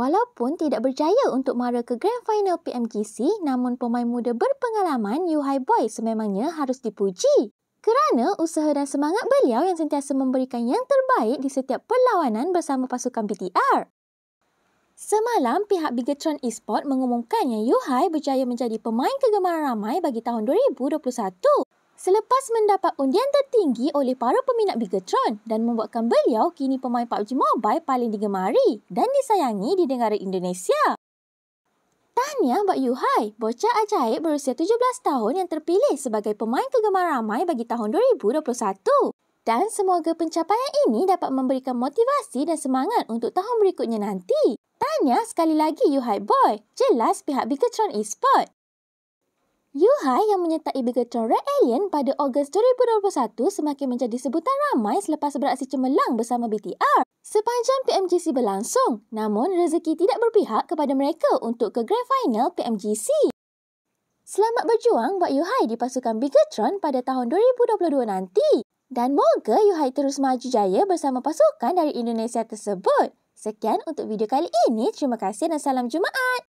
Walaupun tidak berjaya untuk mara ke Grand Final PMGC, namun pemain muda berpengalaman Yuhai Boy sememangnya harus dipuji. Kerana usaha dan semangat beliau yang sentiasa memberikan yang terbaik di setiap perlawanan bersama pasukan BTR. Semalam, pihak Bigatron Esports mengumumkan yang Yuhai berjaya menjadi pemain kegemaran ramai bagi tahun 2021. Selepas mendapat undian tertinggi oleh para peminat Bigatron dan membuatkan beliau kini pemain PUBG Mobile paling digemari dan disayangi di negara Indonesia. Tanya buat Yuhai, bocah ajaib berusia 17 tahun yang terpilih sebagai pemain kegemaran ramai bagi tahun 2021. Dan semoga pencapaian ini dapat memberikan motivasi dan semangat untuk tahun berikutnya nanti. Tanya sekali lagi you hype boy. Jelas pihak Bigatron Esports. Yuhai yang menyertai Bigatron Red Alien pada Ogos 2021 semakin menjadi sebutan ramai selepas beraksi cemerlang bersama BTR sepanjang PMGC berlangsung. Namun, rezeki tidak berpihak kepada mereka untuk ke Grand Final PMGC. Selamat berjuang buat Yuhai di pasukan Bigatron pada tahun 2022 nanti. Dan moga Yuhai terus maju jaya bersama pasukan dari Indonesia tersebut. Sekian untuk video kali ini. Terima kasih dan salam Jumaat.